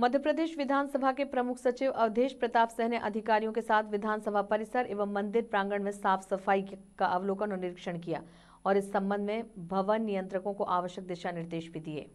मध्य प्रदेश विधानसभा के प्रमुख सचिव अवधेश प्रताप सह ने अधिकारियों के साथ विधानसभा परिसर एवं मंदिर प्रांगण में साफ सफाई का अवलोकन और निरीक्षण किया और इस संबंध में भवन नियंत्रकों को आवश्यक दिशा निर्देश भी दिए